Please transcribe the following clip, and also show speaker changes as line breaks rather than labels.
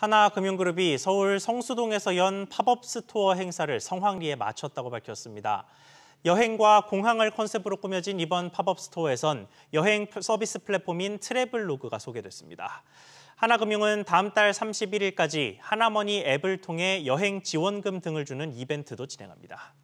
하나금융그룹이 서울 성수동에서 연 팝업 스토어 행사를 성황리에 마쳤다고 밝혔습니다. 여행과 공항을 컨셉으로 꾸며진 이번 팝업 스토어에선 여행 서비스 플랫폼인 트래블로그가 소개됐습니다. 하나금융은 다음 달 31일까지 하나머니 앱을 통해 여행 지원금 등을 주는 이벤트도 진행합니다.